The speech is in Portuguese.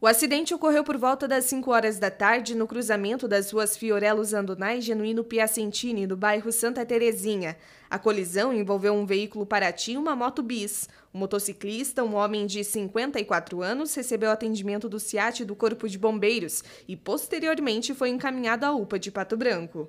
O acidente ocorreu por volta das 5 horas da tarde no cruzamento das ruas Fiorello Zandonai e Genuíno Piacentini, no bairro Santa Terezinha. A colisão envolveu um veículo Paraty e uma moto bis. O motociclista, um homem de 54 anos, recebeu atendimento do e do Corpo de Bombeiros e posteriormente foi encaminhado à UPA de Pato Branco.